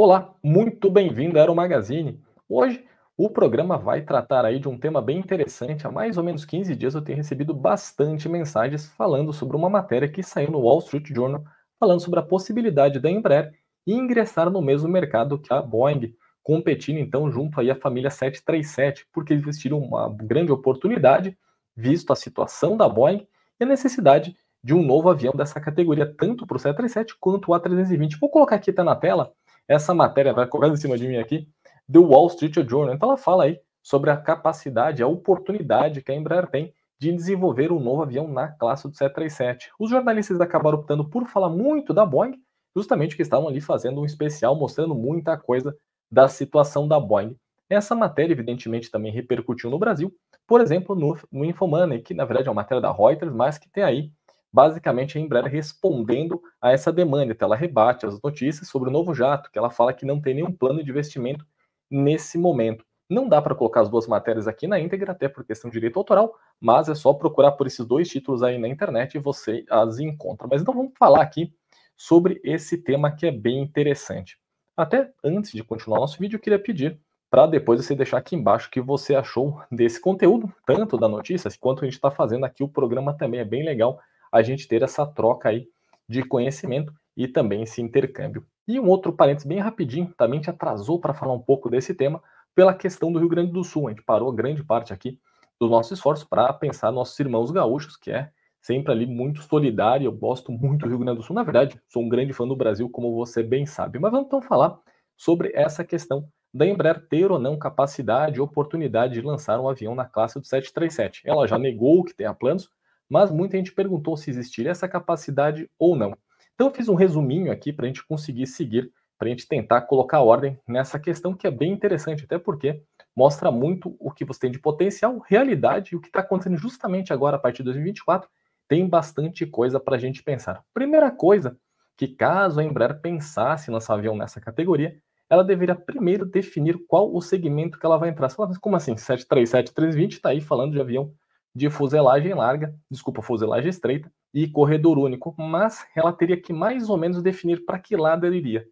Olá, muito bem-vindo ao Aero Magazine. Hoje o programa vai tratar aí de um tema bem interessante. Há mais ou menos 15 dias eu tenho recebido bastante mensagens falando sobre uma matéria que saiu no Wall Street Journal, falando sobre a possibilidade da Embraer ingressar no mesmo mercado que a Boeing, competindo então junto aí à família 737, porque investiram uma grande oportunidade, visto a situação da Boeing e a necessidade de um novo avião dessa categoria, tanto para o 737 quanto o A320. Vou colocar aqui tá na tela essa matéria vai tá correndo em cima de mim aqui, do Wall Street Journal. Então ela fala aí sobre a capacidade, a oportunidade que a Embraer tem de desenvolver um novo avião na classe do 737. Os jornalistas acabaram optando por falar muito da Boeing, justamente que estavam ali fazendo um especial mostrando muita coisa da situação da Boeing. Essa matéria, evidentemente, também repercutiu no Brasil, por exemplo, no, no Infomoney, que na verdade é uma matéria da Reuters, mas que tem aí basicamente a Embraer respondendo a essa demanda. Então, ela rebate as notícias sobre o novo jato, que ela fala que não tem nenhum plano de investimento nesse momento. Não dá para colocar as duas matérias aqui na íntegra, até por questão de direito autoral, mas é só procurar por esses dois títulos aí na internet e você as encontra. Mas então vamos falar aqui sobre esse tema que é bem interessante. Até antes de continuar nosso vídeo, eu queria pedir para depois você deixar aqui embaixo o que você achou desse conteúdo, tanto da notícia quanto a gente está fazendo aqui. O programa também é bem legal a gente ter essa troca aí de conhecimento e também esse intercâmbio. E um outro parênteses bem rapidinho, também te atrasou para falar um pouco desse tema, pela questão do Rio Grande do Sul. A gente parou grande parte aqui do nosso esforço para pensar nossos irmãos gaúchos, que é sempre ali muito solidário. Eu gosto muito do Rio Grande do Sul, na verdade, sou um grande fã do Brasil, como você bem sabe. Mas vamos então falar sobre essa questão da Embraer ter ou não capacidade oportunidade de lançar um avião na classe do 737. Ela já negou que tenha planos, mas muita gente perguntou se existiria essa capacidade ou não. Então eu fiz um resuminho aqui para a gente conseguir seguir, para a gente tentar colocar ordem nessa questão que é bem interessante, até porque mostra muito o que você tem de potencial, realidade e o que está acontecendo justamente agora a partir de 2024. Tem bastante coisa para a gente pensar. Primeira coisa que caso a Embraer pensasse em lançar avião nessa categoria, ela deveria primeiro definir qual o segmento que ela vai entrar. Você fala, mas como assim? 737, 320 está aí falando de avião de fuselagem larga, desculpa, fuselagem estreita e corredor único, mas ela teria que mais ou menos definir para que lado ela iria.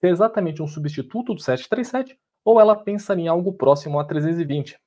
Se é exatamente um substituto do 737 ou ela pensaria em algo próximo a 320.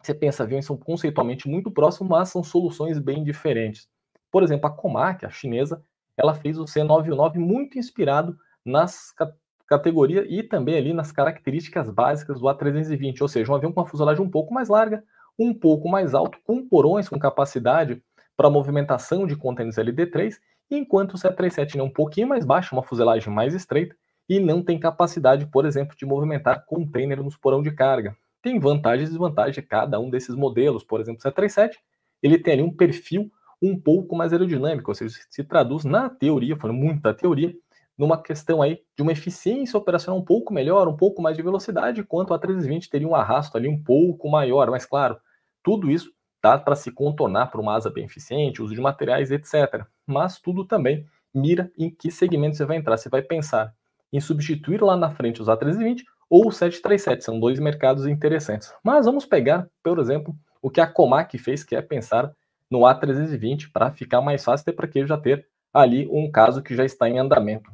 Você pensa, aviões são conceitualmente muito próximos, mas são soluções bem diferentes. Por exemplo, a Comac, a chinesa, ela fez o C919 muito inspirado nas ca categoria e também ali nas características básicas do A320, ou seja, um avião com uma fuselagem um pouco mais larga, um pouco mais alto, com porões com capacidade para movimentação de contêineres LD3, enquanto o 737 é um pouquinho mais baixo, uma fuselagem mais estreita, e não tem capacidade, por exemplo, de movimentar contêiner nos porão de carga. Tem vantagens e desvantagens de cada um desses modelos. Por exemplo, o 737, ele tem ali um perfil um pouco mais aerodinâmico, ou seja, se traduz na teoria, falando muita teoria, numa questão aí de uma eficiência operacional um pouco melhor, um pouco mais de velocidade, enquanto a 320 teria um arrasto ali um pouco maior, mas claro, tudo isso dá para se contornar por uma asa bem eficiente, uso de materiais, etc. Mas tudo também mira em que segmento você vai entrar. Você vai pensar em substituir lá na frente os A320 ou o 737, são dois mercados interessantes. Mas vamos pegar, por exemplo, o que a Comac fez, que é pensar no A320 para ficar mais fácil, até para que já ter ali um caso que já está em andamento.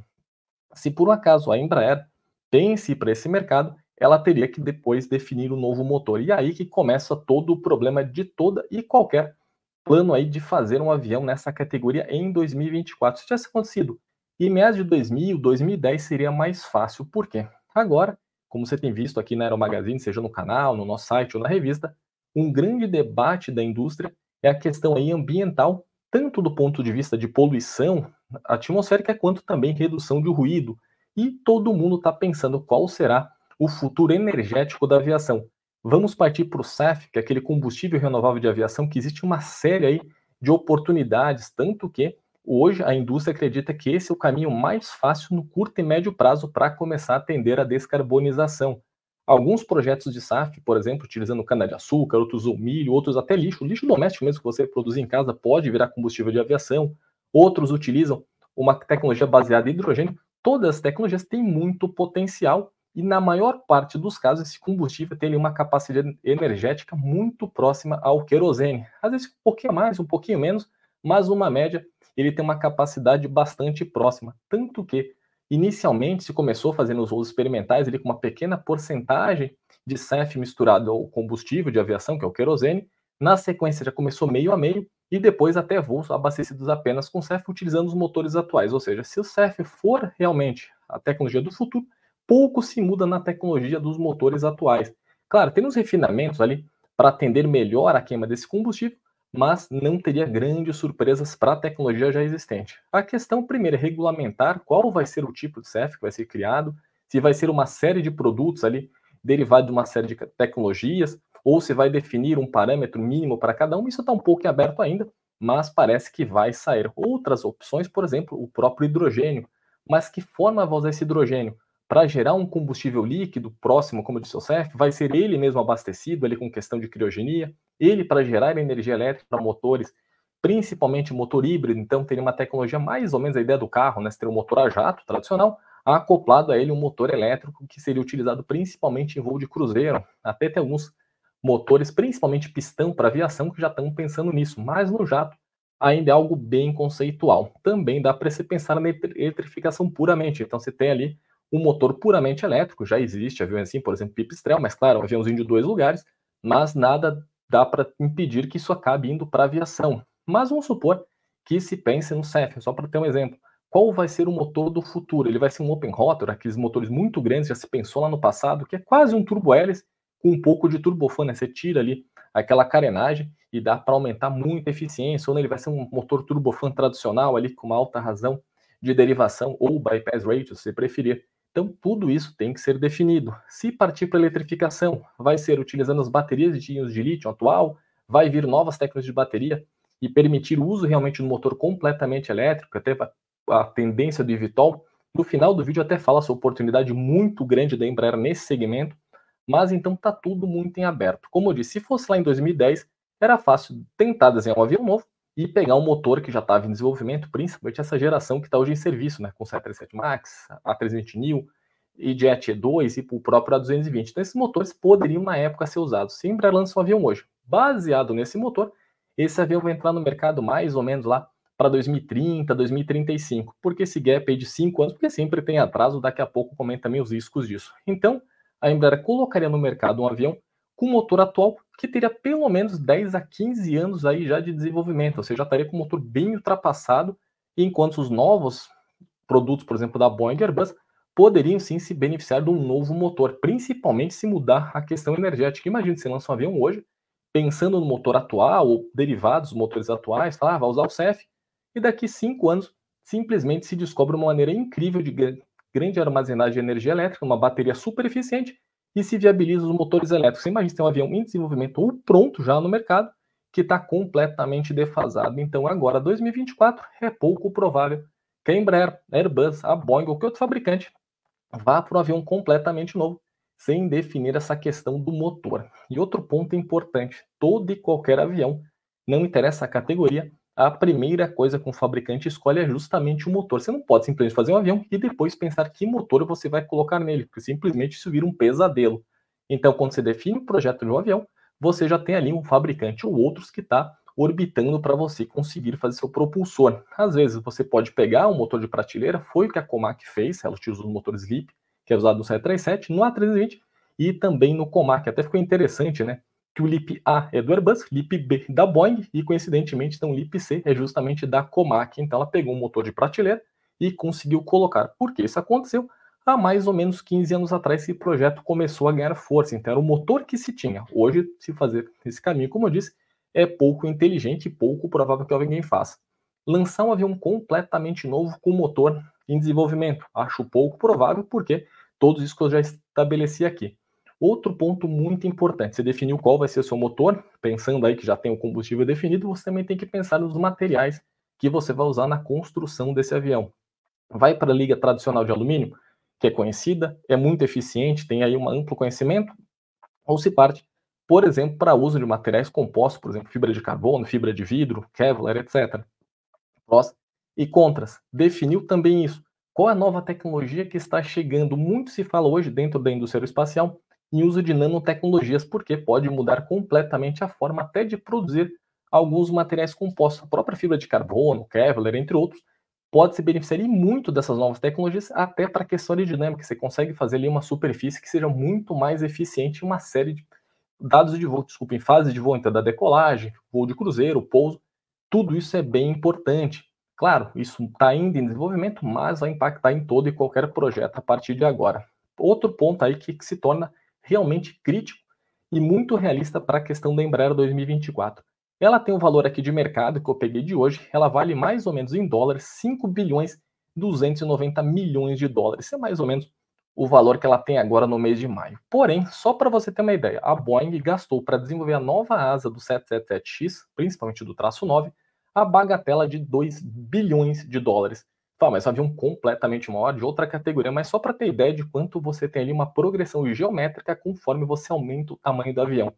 Se por um acaso a Embraer pense para esse mercado, ela teria que depois definir um novo motor. E aí que começa todo o problema de toda e qualquer plano aí de fazer um avião nessa categoria em 2024. Se tivesse acontecido em meados de 2000, 2010 seria mais fácil. Por quê? Agora, como você tem visto aqui na Aero Magazine, seja no canal, no nosso site ou na revista, um grande debate da indústria é a questão aí ambiental, tanto do ponto de vista de poluição, atmosférica, é quanto também redução de ruído. E todo mundo está pensando qual será o futuro energético da aviação. Vamos partir para o SAF, que é aquele combustível renovável de aviação, que existe uma série aí de oportunidades, tanto que hoje a indústria acredita que esse é o caminho mais fácil no curto e médio prazo para começar a atender a descarbonização. Alguns projetos de SAF, por exemplo, utilizando cana-de-açúcar, outros o milho, outros até lixo, lixo doméstico mesmo que você produzir em casa pode virar combustível de aviação. Outros utilizam uma tecnologia baseada em hidrogênio, todas as tecnologias têm muito potencial e na maior parte dos casos esse combustível tem uma capacidade energética muito próxima ao querosene. Às vezes um pouquinho mais, um pouquinho menos, mas uma média ele tem uma capacidade bastante próxima, tanto que inicialmente se começou fazendo os voos experimentais ele com uma pequena porcentagem de SAF misturado ao combustível de aviação, que é o querosene, na sequência já começou meio a meio e depois até voos abastecidos apenas com CEF utilizando os motores atuais. Ou seja, se o CEF for realmente a tecnologia do futuro, pouco se muda na tecnologia dos motores atuais. Claro, tem uns refinamentos ali para atender melhor a queima desse combustível, mas não teria grandes surpresas para a tecnologia já existente. A questão primeira é regulamentar qual vai ser o tipo de CEF que vai ser criado, se vai ser uma série de produtos ali derivado de uma série de tecnologias, ou se vai definir um parâmetro mínimo para cada um, isso está um pouco aberto ainda, mas parece que vai sair outras opções, por exemplo, o próprio hidrogênio. Mas que forma vai usar esse hidrogênio? Para gerar um combustível líquido próximo, como disse o CEF, vai ser ele mesmo abastecido, ele com questão de criogenia, ele para gerar energia elétrica para motores, principalmente motor híbrido, então teria uma tecnologia mais ou menos a ideia do carro, né? Você um motor a jato tradicional, acoplado a ele um motor elétrico que seria utilizado principalmente em voo de cruzeiro. Até tem alguns motores, principalmente pistão para aviação, que já estão pensando nisso, mas no jato ainda é algo bem conceitual. Também dá para se pensar na eletrificação puramente. Então você tem ali um motor puramente elétrico, já existe avião assim, por exemplo, pipistrel, mas claro, um aviãozinho de dois lugares, mas nada dá para impedir que isso acabe indo para aviação. Mas vamos supor que se pense no CEF, só para ter um exemplo. Qual vai ser o motor do futuro? Ele vai ser um open rotor, aqueles motores muito grandes, já se pensou lá no passado, que é quase um turbo hélice, com um pouco de turbofan, né? Você tira ali aquela carenagem e dá para aumentar muito a eficiência, ou né, ele vai ser um motor turbofan tradicional ali com uma alta razão de derivação ou bypass ratio, se preferir. Então, tudo isso tem que ser definido. Se partir para eletrificação, vai ser utilizando as baterias de íons de lítio atual, vai vir novas técnicas de bateria e permitir o uso realmente do motor completamente elétrico, até a tendência do eVTOL. No final do vídeo até fala essa oportunidade muito grande da Embraer nesse segmento, mas então tá tudo muito em aberto. Como eu disse, se fosse lá em 2010, era fácil tentar desenhar um avião novo e pegar um motor que já estava em desenvolvimento, principalmente essa geração que está hoje em serviço, né, com o 737 MAX, A320neo, e Jet E2 e o próprio A220. Então esses motores poderiam na época ser usados. Se lança um avião hoje baseado nesse motor, esse avião vai entrar no mercado mais ou menos lá para 2030, 2035, porque esse gap aí de 5 anos, porque sempre tem atraso, daqui a pouco comenta também os riscos disso. Então, a Embraer colocaria no mercado um avião com motor atual que teria pelo menos 10 a 15 anos aí já de desenvolvimento, ou seja, já estaria com um motor bem ultrapassado, enquanto os novos produtos, por exemplo, da Boeing e Airbus, poderiam sim se beneficiar de um novo motor, principalmente se mudar a questão energética. Imagina se lança um avião hoje, pensando no motor atual ou derivados dos motores atuais, fala, ah, vai usar o CF e daqui cinco anos simplesmente se descobre uma maneira incrível de grande armazenagem de energia elétrica, uma bateria super eficiente e se viabiliza os motores elétricos. Você imagina, tem um avião em desenvolvimento ou pronto já no mercado que está completamente defasado. Então, agora, 2024, é pouco provável que a Embraer, a Airbus, a Boeing ou qualquer outro fabricante vá para um avião completamente novo, sem definir essa questão do motor. E outro ponto importante, todo e qualquer avião, não interessa a categoria, a primeira coisa que um fabricante escolhe é justamente o motor. Você não pode simplesmente fazer um avião e depois pensar que motor você vai colocar nele, porque simplesmente isso vira um pesadelo. Então, quando você define o projeto de um avião, você já tem ali um fabricante ou outros que está orbitando para você conseguir fazer seu propulsor. Às vezes você pode pegar um motor de prateleira, foi o que a Comac fez, ela utilizou o motor Sleep, que é usado no 737, no A320 e também no Comac. Até ficou interessante, né? que o LIP A é do Airbus, LIP B da Boeing e coincidentemente então o LIP C é justamente da Comac. Então ela pegou um motor de prateleira e conseguiu colocar. Por que isso aconteceu? Há mais ou menos 15 anos atrás esse projeto começou a ganhar força, então era o motor que se tinha. Hoje, se fazer esse caminho, como eu disse, é pouco inteligente e pouco provável que alguém faça. Lançar um avião completamente novo com motor em desenvolvimento, acho pouco provável, porque todos isso que eu já estabeleci aqui. Outro ponto muito importante, você definiu qual vai ser o seu motor, pensando aí que já tem o combustível definido, você também tem que pensar nos materiais que você vai usar na construção desse avião. Vai para a liga tradicional de alumínio, que é conhecida, é muito eficiente, tem aí um amplo conhecimento, ou se parte, por exemplo, para uso de materiais compostos, por exemplo, fibra de carbono, fibra de vidro, Kevlar, etc. Prós e contras. Definiu também isso. Qual é a nova tecnologia que está chegando? Muito se fala hoje dentro da indústria espacial? em uso de nanotecnologias, porque pode mudar completamente a forma até de produzir alguns materiais compostos. A própria fibra de carbono, Kevlar, entre outros, pode se beneficiar muito dessas novas tecnologias, até para a questão dinâmica. Você consegue fazer ali uma superfície que seja muito mais eficiente em uma série de dados de voo, desculpa, em fase de voo, então da decolagem, voo de cruzeiro, pouso, tudo isso é bem importante. Claro, isso está ainda em desenvolvimento, mas vai impactar em todo e qualquer projeto a partir de agora. Outro ponto aí que, que se torna realmente crítico e muito realista para a questão da Embraer 2024. Ela tem um valor aqui de mercado que eu peguei de hoje, ela vale mais ou menos em dólares 5 bilhões 290 milhões de dólares. Isso é mais ou menos o valor que ela tem agora no mês de maio. Porém, só para você ter uma ideia, a Boeing gastou para desenvolver a nova asa do 777X, principalmente do traço 9, a bagatela de 2 bilhões de dólares. Tá, mas avião completamente maior de outra categoria, mas só para ter ideia de quanto você tem ali uma progressão geométrica conforme você aumenta o tamanho do avião.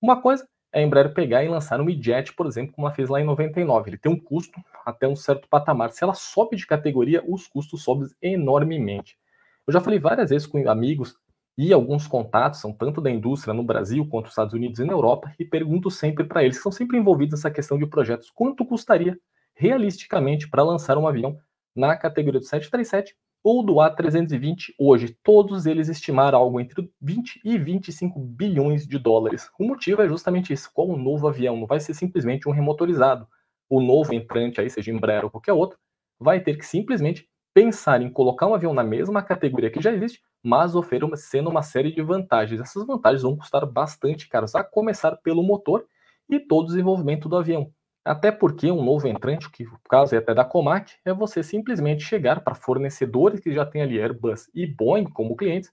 Uma coisa é a Embraer pegar e lançar um jet, por exemplo, como ela fez lá em 99. Ele tem um custo até um certo patamar. Se ela sobe de categoria, os custos sobem enormemente. Eu já falei várias vezes com amigos e alguns contatos, são tanto da indústria no Brasil quanto nos Estados Unidos e na Europa, e pergunto sempre para eles, que são sempre envolvidos nessa questão de projetos, quanto custaria realisticamente para lançar um avião na categoria do 737 ou do A320 hoje. Todos eles estimaram algo entre 20 e 25 bilhões de dólares. O motivo é justamente isso. Qual o novo avião? Não vai ser simplesmente um remotorizado. O novo entrante, aí seja Embraer ou qualquer outro, vai ter que simplesmente pensar em colocar um avião na mesma categoria que já existe, mas oferecendo uma série de vantagens. Essas vantagens vão custar bastante caras, a começar pelo motor e todo o desenvolvimento do avião. Até porque um novo entrante, que o caso é até da Comac, é você simplesmente chegar para fornecedores que já tem ali Airbus e Boeing como clientes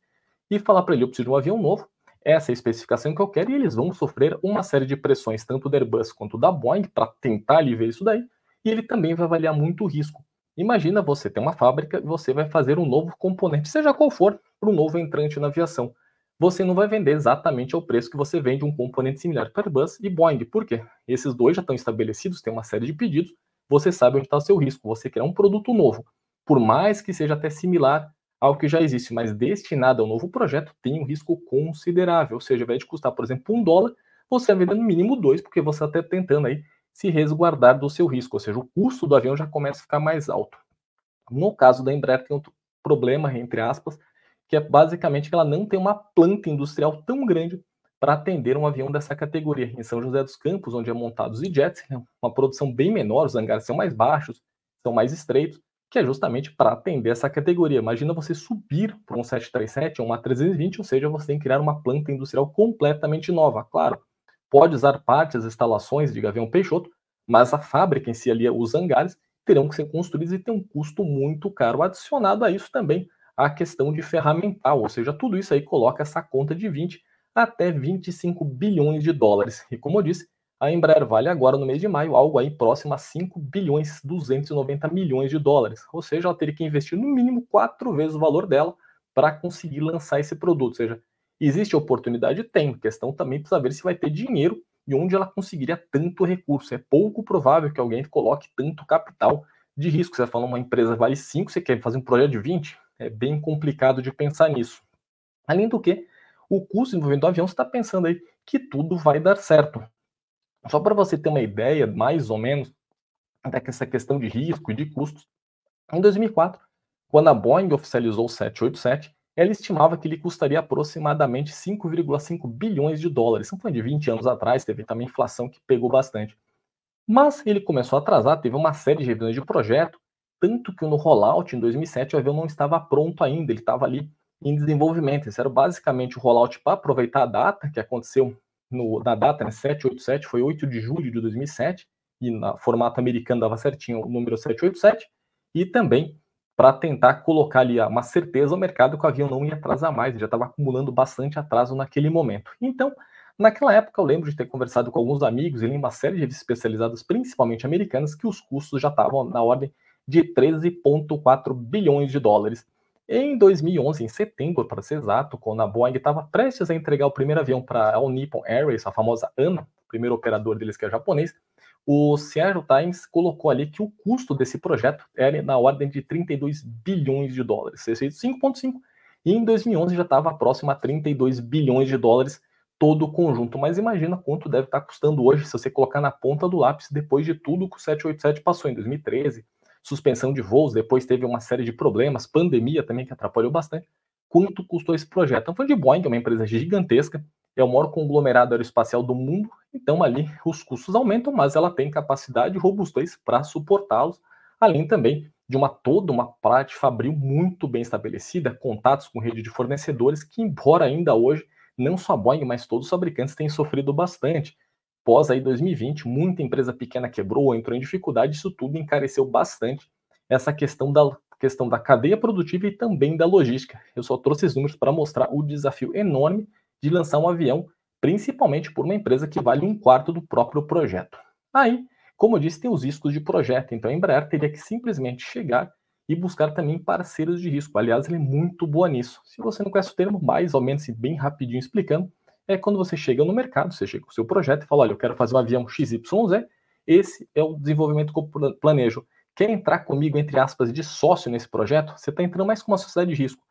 e falar para ele: eu preciso de um avião novo, essa é a especificação que eu quero, e eles vão sofrer uma série de pressões, tanto da Airbus quanto da Boeing, para tentar ali ver isso daí, e ele também vai avaliar muito o risco. Imagina você ter uma fábrica e você vai fazer um novo componente, seja qual for, para um novo entrante na aviação você não vai vender exatamente ao preço que você vende um componente similar para Airbus e Boeing. Por quê? Esses dois já estão estabelecidos, tem uma série de pedidos, você sabe onde está o seu risco. Você quer um produto novo, por mais que seja até similar ao que já existe, mas destinado ao novo projeto, tem um risco considerável. Ou seja, vai te custar, por exemplo, um dólar, você vai vender no mínimo dois, porque você está tentando aí se resguardar do seu risco. Ou seja, o custo do avião já começa a ficar mais alto. No caso da Embraer, tem outro problema, entre aspas, que é basicamente que ela não tem uma planta industrial tão grande para atender um avião dessa categoria. Em São José dos Campos, onde é montados os jets, né, uma produção bem menor, os hangares são mais baixos, são mais estreitos, que é justamente para atender essa categoria. Imagina você subir para um 737 ou uma 320, ou seja, você tem que criar uma planta industrial completamente nova. Claro, pode usar partes, instalações de Gavião Peixoto, mas a fábrica em si ali, os hangares, terão que ser construídos e tem um custo muito caro. Adicionado a isso também, a questão de ferramental, ou seja, tudo isso aí coloca essa conta de 20 até 25 bilhões de dólares. E como eu disse, a Embraer vale agora no mês de maio algo aí próximo a 5 bilhões 290 milhões de dólares. Ou seja, ela teria que investir no mínimo quatro vezes o valor dela para conseguir lançar esse produto. Ou seja, existe oportunidade? Tem. A questão também precisa ver se vai ter dinheiro e onde ela conseguiria tanto recurso. É pouco provável que alguém coloque tanto capital de risco. Você tá fala uma empresa vale 5, você quer fazer um projeto de 20? é bem complicado de pensar nisso. Além do que, o custo de desenvolvimento do avião, você está pensando aí que tudo vai dar certo. Só para você ter uma ideia, mais ou menos, dessa questão de risco e de custos, em 2004, quando a Boeing oficializou o 787, ela estimava que ele custaria aproximadamente 5,5 bilhões de dólares. Isso foi de 20 anos atrás, teve também inflação que pegou bastante. Mas ele começou a atrasar, teve uma série de revisões de projeto, tanto que no rollout em 2007 o avião não estava pronto ainda, ele estava ali em desenvolvimento. Esse era basicamente o rollout para aproveitar a data que aconteceu no, na data, né, 787, foi 8 de julho de 2007, e na formato americano dava certinho o número 787, e também para tentar colocar ali uma certeza ao mercado que o avião não ia atrasar mais, ele já estava acumulando bastante atraso naquele momento. Então, naquela época, eu lembro de ter conversado com alguns amigos e li uma série de especializados, principalmente americanas, que os custos já estavam na ordem de 13,4 bilhões de dólares. Em 2011, em setembro para ser exato, quando a Boeing estava prestes a entregar o primeiro avião para a Nippon Airways, a famosa ANA, o primeiro operador deles que é japonês, o Seattle Times colocou ali que o custo desse projeto era na ordem de 32 bilhões de dólares, 6,5,5, e em 2011 já estava próximo a 32 bilhões de dólares todo o conjunto. Mas imagina quanto deve estar custando hoje se você colocar na ponta do lápis depois de tudo que o 787 passou em 2013, suspensão de voos, depois teve uma série de problemas, pandemia também que atrapalhou bastante. Quanto custou esse projeto? Então, é foi de Boeing, que é uma empresa gigantesca, é o maior conglomerado aeroespacial do mundo, então ali os custos aumentam, mas ela tem capacidade e robustez para suportá-los, além também de uma toda uma parte fabril muito bem estabelecida, contatos com rede de fornecedores que, embora ainda hoje, não só a Boeing, mas todos os fabricantes têm sofrido bastante pós aí 2020, muita empresa pequena quebrou, entrou em dificuldade, isso tudo encareceu bastante essa questão da questão da cadeia produtiva e também da logística. Eu só trouxe esses números para mostrar o desafio enorme de lançar um avião, principalmente por uma empresa que vale um quarto do próprio projeto. Aí, como eu disse, tem os riscos de projeto, então a Embraer teria que simplesmente chegar e buscar também parceiros de risco. Aliás, ele é muito boa nisso. Se você não conhece o termo, mais ou menos e bem rapidinho explicando, é quando você chega no mercado, você chega com o seu projeto e fala: olha, eu quero fazer um avião XYZ, esse é o desenvolvimento que eu planejo. Quer entrar comigo, entre aspas, de sócio nesse projeto? Você está entrando mais com uma sociedade de risco.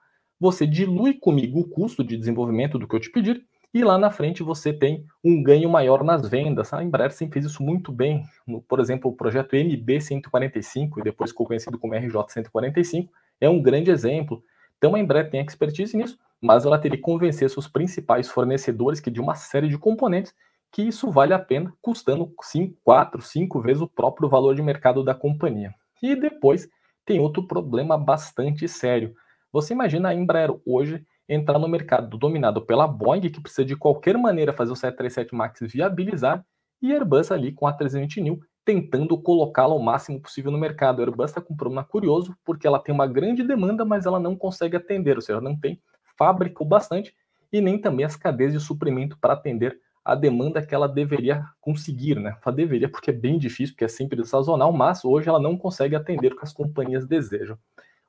Você dilui comigo o custo de desenvolvimento do que eu te pedir e lá na frente você tem um ganho maior nas vendas. A Embraer sempre fez isso muito bem. No, por exemplo, o projeto MB145, e depois ficou conhecido como RJ145, é um grande exemplo. Então a Embraer tem expertise nisso, mas ela teria que convencer seus principais fornecedores que de uma série de componentes que isso vale a pena, custando 5, 4, 5 vezes o próprio valor de mercado da companhia. E depois tem outro problema bastante sério. Você imagina a Embraer hoje entrar no mercado dominado pela Boeing, que precisa de qualquer maneira fazer o 737 MAX viabilizar, e Airbus ali com a 320 New tentando colocá-la o máximo possível no mercado. A Airbus está com um problema curioso, porque ela tem uma grande demanda, mas ela não consegue atender, ou seja, ela não tem fabricou bastante, e nem também as cadeias de suprimento para atender a demanda que ela deveria conseguir, né? Ela deveria, porque é bem difícil, porque é sempre sazonal, mas hoje ela não consegue atender o que as companhias desejam.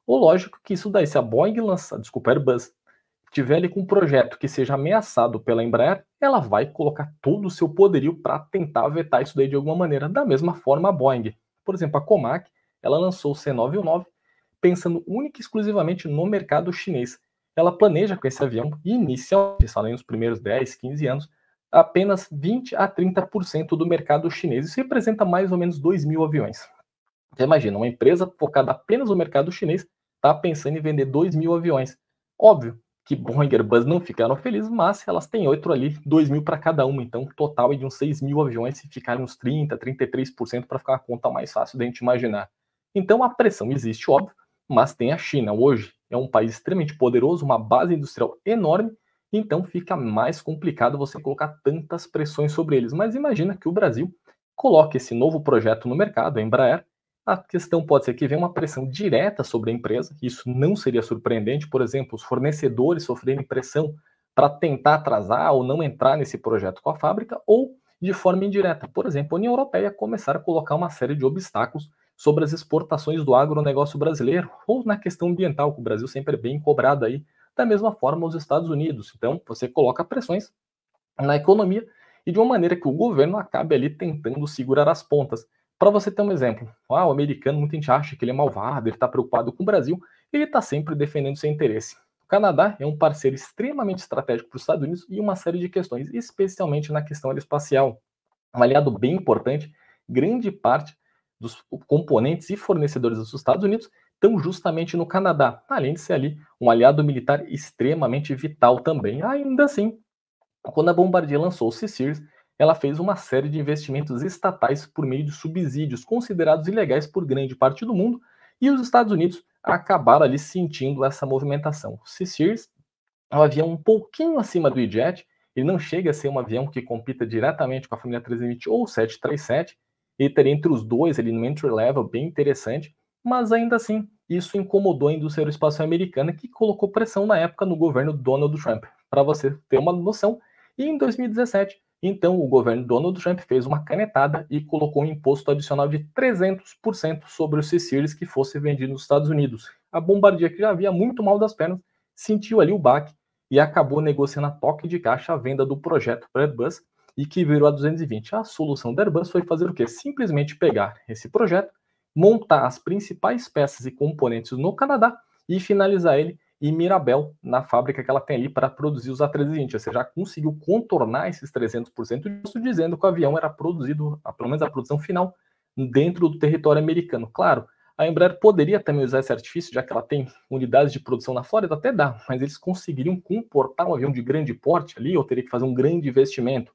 O lógico que isso daí, se a Boeing lançar, desculpa, Airbus, tiver ali com um projeto que seja ameaçado pela Embraer, ela vai colocar todo o seu poderio para tentar vetar isso daí de alguma maneira. Da mesma forma, a Boeing. Por exemplo, a Comac, ela lançou o C919 pensando única e exclusivamente no mercado chinês ela planeja com esse avião, inicialmente, falei nos primeiros 10, 15 anos, apenas 20 a 30% do mercado chinês. Isso representa mais ou menos 2 mil aviões. Você imagina, uma empresa focada apenas no mercado chinês está pensando em vender 2 mil aviões. Óbvio que Boeing e Airbus não ficaram felizes, mas elas têm outro ali, 2 mil para cada uma. Então, um total é de uns 6 mil aviões, se ficarem uns 30, 33% para ficar a conta mais fácil da gente imaginar. Então, a pressão existe, óbvio, mas tem a China hoje, é um país extremamente poderoso, uma base industrial enorme, então fica mais complicado você colocar tantas pressões sobre eles. Mas imagina que o Brasil coloque esse novo projeto no mercado, a Embraer, a questão pode ser que venha uma pressão direta sobre a empresa, isso não seria surpreendente, por exemplo, os fornecedores sofrerem pressão para tentar atrasar ou não entrar nesse projeto com a fábrica, ou de forma indireta, por exemplo, a União Europeia começar a colocar uma série de obstáculos sobre as exportações do agronegócio brasileiro ou na questão ambiental, que o Brasil sempre é bem cobrado aí, da mesma forma os Estados Unidos. Então, você coloca pressões na economia e de uma maneira que o governo acabe ali tentando segurar as pontas. Para você ter um exemplo, ah, o americano, muita gente acha que ele é malvado, ele está preocupado com o Brasil, ele está sempre defendendo seu interesse. O Canadá é um parceiro extremamente estratégico para os Estados Unidos e uma série de questões, especialmente na questão aeroespacial. Um aliado bem importante, grande parte dos componentes e fornecedores dos Estados Unidos estão justamente no Canadá, além de ser ali um aliado militar extremamente vital também. Ainda assim, quando a Bombardier lançou o C-Series, ela fez uma série de investimentos estatais por meio de subsídios considerados ilegais por grande parte do mundo, e os Estados Unidos acabaram ali sentindo essa movimentação. O C-Series é um avião um pouquinho acima do E-Jet, ele não chega a ser um avião que compita diretamente com a família 320 ou 737, Ether entre os dois, ele no entry level, bem interessante, mas ainda assim, isso incomodou a indústria aeroespacial americana, que colocou pressão na época no governo Donald Trump, para você ter uma noção. E em 2017, então, o governo Donald Trump fez uma canetada e colocou um imposto adicional de 300% sobre o C-Series que fosse vendido nos Estados Unidos. A Bombardier, que já havia muito mal das pernas, sentiu ali o baque e acabou negociando a toque de caixa a venda do projeto para Airbus e que virou a 220. A solução da Airbus foi fazer o quê? Simplesmente pegar esse projeto, montar as principais peças e componentes no Canadá e finalizar ele em Mirabel, na fábrica que ela tem ali para produzir os A320. Ou seja, conseguiu contornar esses 300% disso, dizendo que o avião era produzido, pelo menos a produção final, dentro do território americano. Claro, a Embraer poderia também usar esse artifício, já que ela tem unidades de produção na Flórida, até dá, mas eles conseguiriam comportar um avião de grande porte ali, ou teria que fazer um grande investimento.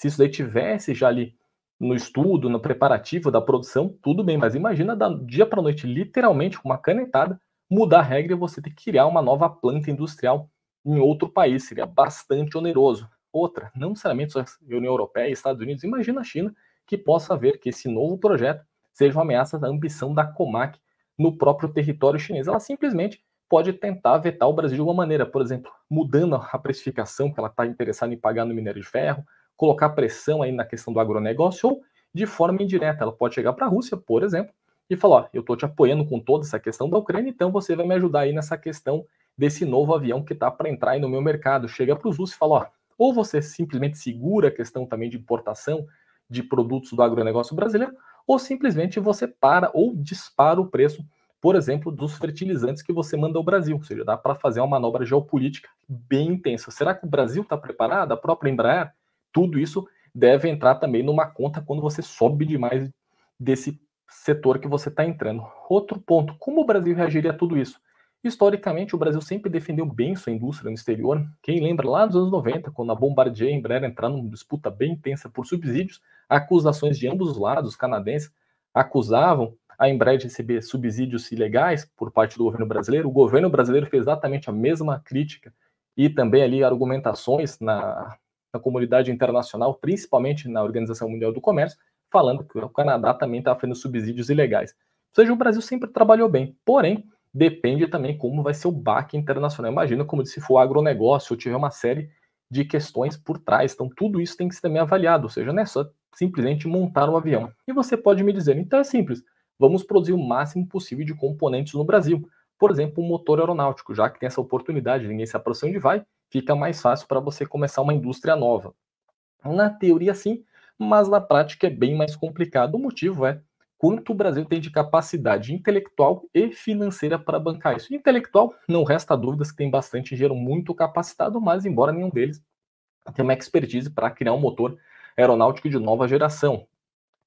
Se isso daí tivesse já ali no estudo, no preparativo da produção, tudo bem, mas imagina da dia para noite, literalmente, com uma canetada, mudar a regra e você ter que criar uma nova planta industrial em outro país. Seria bastante oneroso. Outra, não necessariamente só União Europeia e Estados Unidos, imagina a China que possa ver que esse novo projeto seja uma ameaça da ambição da Comac no próprio território chinês. Ela simplesmente pode tentar vetar o Brasil de alguma maneira, por exemplo, mudando a precificação que ela está interessada em pagar no minério de ferro, colocar pressão aí na questão do agronegócio ou de forma indireta. Ela pode chegar para a Rússia, por exemplo, e falar: ó, eu estou te apoiando com toda essa questão da Ucrânia, então você vai me ajudar aí nessa questão desse novo avião que está para entrar aí no meu mercado. Chega para os russos e fala: ó, ou você simplesmente segura a questão também de importação de produtos do agronegócio brasileiro, ou simplesmente você para ou dispara o preço, por exemplo, dos fertilizantes que você manda ao Brasil. Ou seja, dá para fazer uma manobra geopolítica bem intensa. Será que o Brasil está preparado? A própria Embraer tudo isso deve entrar também numa conta quando você sobe demais desse setor que você está entrando. Outro ponto, como o Brasil reagiria a tudo isso? Historicamente, o Brasil sempre defendeu bem sua indústria no exterior. Quem lembra lá dos anos 90, quando a Bombardier e a Embraer entraram numa disputa bem intensa por subsídios, acusações de ambos os lados, os canadenses acusavam a Embraer de receber subsídios ilegais por parte do governo brasileiro. O governo brasileiro fez exatamente a mesma crítica e também ali argumentações na, na comunidade internacional, principalmente na Organização Mundial do Comércio, falando que o Canadá também está fazendo subsídios ilegais. Ou seja, o Brasil sempre trabalhou bem, porém, depende também como vai ser o baque internacional. Imagina como se for agronegócio ou tiver uma série de questões por trás. Então, tudo isso tem que ser também avaliado, ou seja, não é só simplesmente montar um avião. E você pode me dizer, então é simples, vamos produzir o máximo possível de componentes no Brasil. Por exemplo, um motor aeronáutico, já que tem essa oportunidade, ninguém se aproxima de vai, fica mais fácil para você começar uma indústria nova. Na teoria, sim, mas na prática é bem mais complicado. O motivo é quanto o Brasil tem de capacidade intelectual e financeira para bancar isso. Intelectual, não resta dúvidas que tem bastante engenheiro muito capacitado, mas embora nenhum deles tenha uma expertise para criar um motor aeronáutico de nova geração.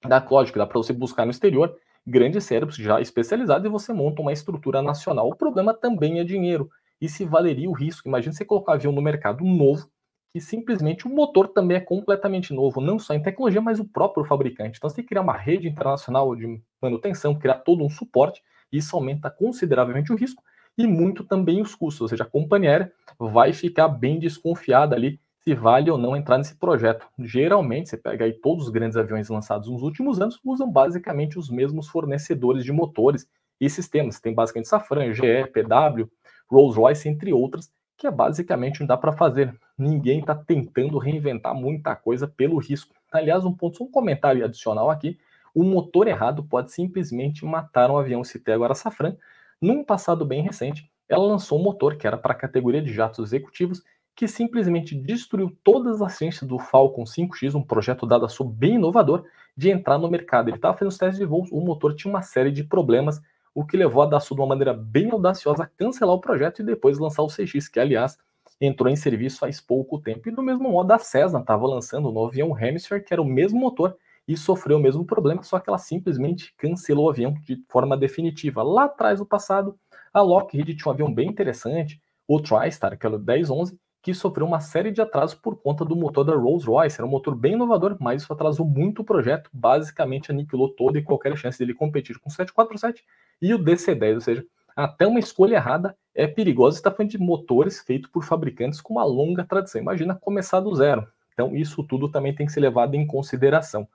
Da lógico, dá para você buscar no exterior grandes cérebros já especializados e você monta uma estrutura nacional. O problema também é dinheiro e se valeria o risco. Imagina você colocar um avião no mercado novo, que simplesmente o motor também é completamente novo, não só em tecnologia, mas o próprio fabricante. Então você tem que criar uma rede internacional de manutenção, criar todo um suporte, isso aumenta consideravelmente o risco e muito também os custos. Ou seja, a companhia aérea vai ficar bem desconfiada ali se vale ou não entrar nesse projeto. Geralmente, você pega aí todos os grandes aviões lançados nos últimos anos, usam basicamente os mesmos fornecedores de motores e sistemas. Tem basicamente Safran, GE, PW, Rolls-Royce, entre outras, que é basicamente não dá para fazer. Ninguém está tentando reinventar muita coisa pelo risco. Aliás, um ponto, um comentário adicional aqui: o motor errado pode simplesmente matar um avião. Citei agora a Safran. Num passado bem recente, ela lançou um motor que era para a categoria de jatos executivos que simplesmente destruiu todas as ciências do Falcon 5X, um projeto dado a sua bem inovador, de entrar no mercado. Ele estava fazendo os testes de voos, o motor tinha uma série de problemas o que levou a Dassault, de uma maneira bem audaciosa, a cancelar o projeto e depois lançar o CX, que, aliás, entrou em serviço faz pouco tempo. E do mesmo modo, a Cessna estava lançando o um novo avião Hemisphere, que era o mesmo motor, e sofreu o mesmo problema, só que ela simplesmente cancelou o avião de forma definitiva. Lá atrás, no passado, a Lockheed tinha um avião bem interessante, o TriStar, que era o 1011, que sofreu uma série de atrasos por conta do motor da Rolls-Royce. Era um motor bem inovador, mas isso atrasou muito o projeto, basicamente aniquilou toda e qualquer chance dele competir com o 747 e o DC10, ou seja, até uma escolha errada é perigosa. Está falando de motores feitos por fabricantes com uma longa tradição. Imagina começar do zero. Então, isso tudo também tem que ser levado em consideração.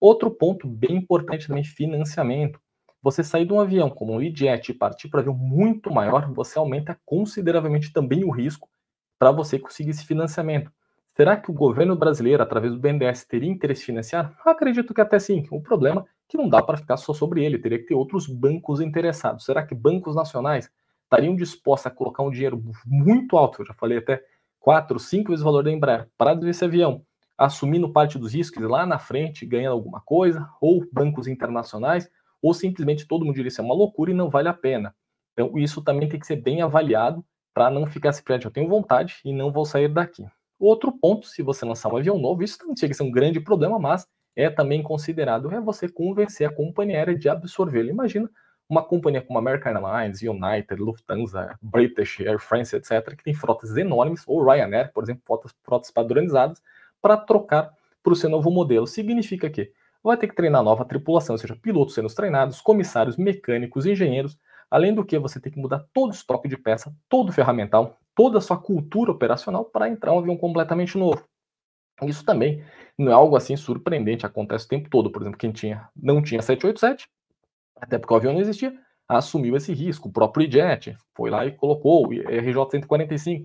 Outro ponto bem importante também, financiamento. Você sair de um avião como um E-Jet e partir para um avião muito maior, você aumenta consideravelmente também o risco para você conseguir esse financiamento. Será que o governo brasileiro, através do BNDES, teria interesse financiar? Acredito que até sim. O problema é que não dá para ficar só sobre ele, teria que ter outros bancos interessados. Será que bancos nacionais estariam dispostos a colocar um dinheiro muito alto, eu já falei até 4, 5 vezes o valor da Embraer, para esse avião, assumindo parte dos riscos lá na frente, ganhando alguma coisa, ou bancos internacionais, ou simplesmente todo mundo diria isso é uma loucura e não vale a pena. Então isso também tem que ser bem avaliado para não ficar se prédio. Eu tenho vontade e não vou sair daqui. Outro ponto, se você lançar um avião novo, isso não chega a ser um grande problema, mas é também considerado é você convencer a companhia aérea de absorvê-lo. Imagina uma companhia como American Airlines, United, Lufthansa, British, Air France, etc., que tem frotas enormes, ou Ryanair, por exemplo, frotas, frotas padronizadas, para trocar para o seu novo modelo. Significa que vai ter que treinar nova tripulação, ou seja, pilotos sendo treinados, comissários, mecânicos, engenheiros, além do que você tem que mudar todo o estoque de peça, todo o ferramental, toda a sua cultura operacional para entrar um avião completamente novo. Isso também não é algo assim surpreendente, acontece o tempo todo. Por exemplo, quem tinha, não tinha 787, até porque o avião não existia, assumiu esse risco. O próprio jet foi lá e colocou o RJ-145.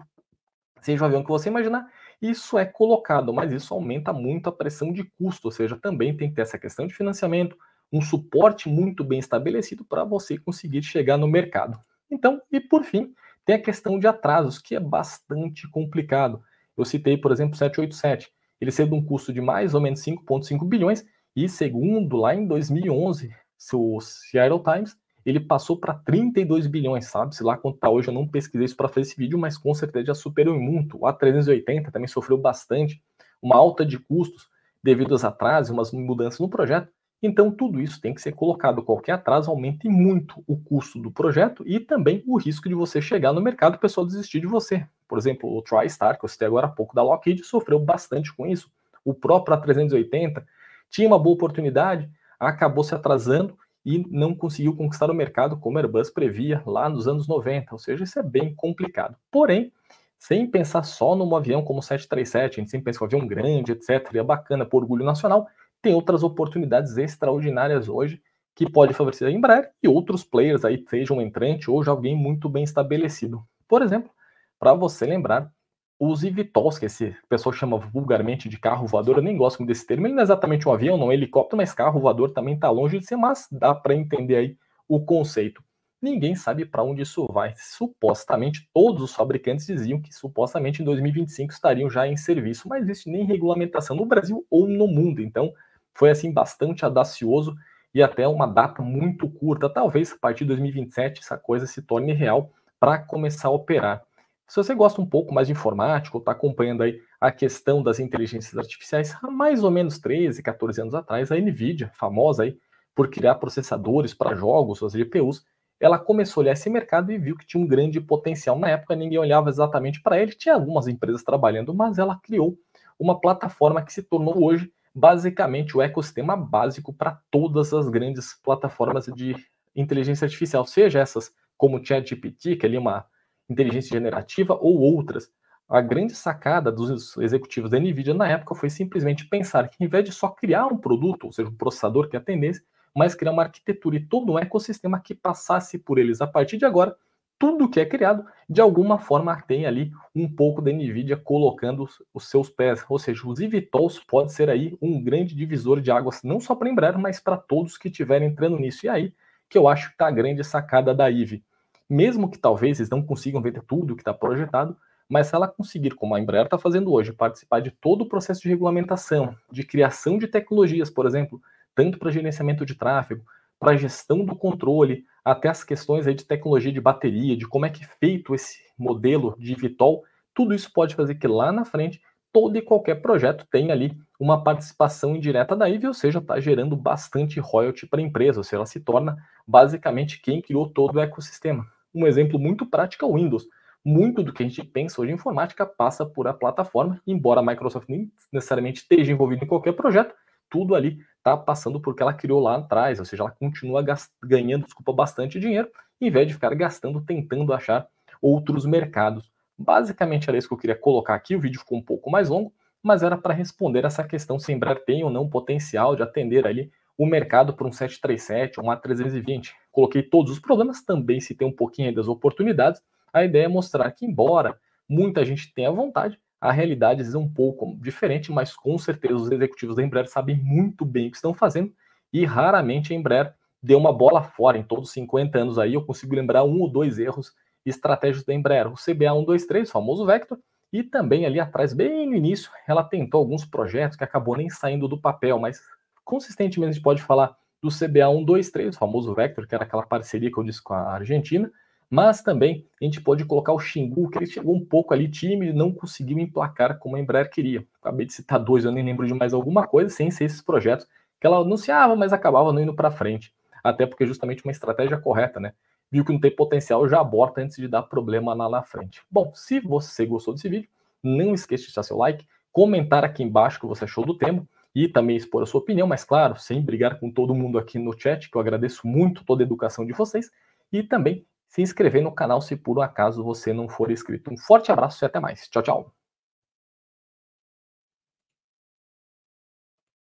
Seja o avião que você imaginar, isso é colocado, mas isso aumenta muito a pressão de custo, ou seja, também tem que ter essa questão de financiamento, um suporte muito bem estabelecido para você conseguir chegar no mercado. Então, e por fim, tem a questão de atrasos, que é bastante complicado. Eu citei, por exemplo, 787. Ele saiu de um custo de mais ou menos 5,5 bilhões e, segundo, lá em 2011, o Seattle Times, ele passou para 32 bilhões, sabe? Se lá quanto está hoje, eu não pesquisei isso para fazer esse vídeo, mas com certeza já superou muito. O A380 também sofreu bastante, uma alta de custos devido aos atrasos, umas mudanças no projeto, então, tudo isso tem que ser colocado. Qualquer atraso aumenta muito o custo do projeto e também o risco de você chegar no mercado e o pessoal desistir de você. Por exemplo, o TriStar, que eu citei agora há pouco, da Lockheed, sofreu bastante com isso. O próprio A380 tinha uma boa oportunidade, acabou se atrasando e não conseguiu conquistar o mercado como a Airbus previa lá nos anos 90. Ou seja, isso é bem complicado. Porém, sem pensar só num avião como o 737, a gente sempre pensa que um avião grande, etc., é bacana, por orgulho nacional tem outras oportunidades extraordinárias hoje que pode favorecer a Embraer e outros players aí, seja um entrante ou já alguém muito bem estabelecido. Por exemplo, para você lembrar, os Ivitols, que esse pessoal chama vulgarmente de carro voador, eu nem gosto desse termo, ele não é exatamente um avião, não é um helicóptero, mas carro voador também está longe de ser, mas dá para entender aí o conceito. Ninguém sabe para onde isso vai. Supostamente, todos os fabricantes diziam que supostamente em 2025 estariam já em serviço, mas existe nem regulamentação no Brasil ou no mundo. Então, foi assim bastante audacioso e até uma data muito curta. Talvez a partir de 2027 essa coisa se torne real para começar a operar. Se você gosta um pouco mais de informática ou está acompanhando aí a questão das inteligências artificiais, há mais ou menos 13, 14 anos atrás, a NVIDIA, famosa aí por criar processadores para jogos, suas GPUs, ela começou a olhar esse mercado e viu que tinha um grande potencial. Na época, ninguém olhava exatamente para ele, tinha algumas empresas trabalhando, mas ela criou uma plataforma que se tornou hoje basicamente o ecossistema básico para todas as grandes plataformas de inteligência artificial, seja essas como o ChatGPT, que é ali uma inteligência generativa, ou outras. A grande sacada dos executivos da NVIDIA na época foi simplesmente pensar que, em vez de só criar um produto, ou seja, um processador que atendesse, mas criar uma arquitetura e todo um ecossistema que passasse por eles a partir de agora tudo que é criado, de alguma forma tem ali um pouco da Nvidia colocando os, seus pés. Ou seja, os eVTOLs pode ser aí um grande divisor de águas, não só para Embraer, mas para todos que estiverem entrando nisso. E aí que eu acho que está a grande sacada da IVE. Mesmo que talvez eles não consigam vender tudo que está projetado, mas se ela conseguir, como a Embraer está fazendo hoje, participar de todo o processo de regulamentação, de criação de tecnologias, por exemplo, tanto para gerenciamento de tráfego, para a gestão do controle, até as questões aí de tecnologia de bateria, de como é que é feito esse modelo de Vitol, tudo isso pode fazer que lá na frente todo e qualquer projeto tenha ali uma participação indireta da IVE, ou seja, está gerando bastante royalty para a empresa, ou seja, ela se torna basicamente quem criou todo o ecossistema. Um exemplo muito prático é o Windows. Muito do que a gente pensa hoje em informática passa por a plataforma, embora a Microsoft nem necessariamente esteja envolvida em qualquer projeto, tudo ali está passando porque ela criou lá atrás, ou seja, ela continua ganhando, desculpa, bastante dinheiro, em vez de ficar gastando tentando achar outros mercados. Basicamente era isso que eu queria colocar aqui, o vídeo ficou um pouco mais longo, mas era para responder essa questão se Embraer tem ou não potencial de atender ali o mercado para um 737 um A320. Coloquei todos os problemas, também se tem um pouquinho das oportunidades. A ideia é mostrar que, embora muita gente tenha vontade, a realidade às vezes é um pouco diferente, mas com certeza os executivos da Embraer sabem muito bem o que estão fazendo e raramente a Embraer deu uma bola fora em todos os 50 anos aí. Eu consigo lembrar um ou dois erros estratégicos da Embraer. O CBA 123, famoso Vector, e também ali atrás, bem no início, ela tentou alguns projetos que acabou nem saindo do papel, mas consistentemente a gente pode falar do CBA 123, o famoso Vector, que era aquela parceria que eu disse com a Argentina, mas também a gente pode colocar o Xingu, que ele chegou um pouco ali tímido e não conseguiu emplacar como a Embraer queria. Acabei de citar dois, eu nem lembro de mais alguma coisa, sem ser esses projetos que ela anunciava, mas acabava não indo para frente. Até porque é justamente uma estratégia correta, né? Viu que não tem potencial, já aborta antes de dar problema lá na frente. Bom, se você gostou desse vídeo, não esqueça de deixar seu like, comentar aqui embaixo o que você achou do tema e também expor a sua opinião, mas claro, sem brigar com todo mundo aqui no chat, que eu agradeço muito toda a educação de vocês, e também se inscrever no canal se por um acaso você não for inscrito. Um forte abraço e até mais. Tchau, tchau.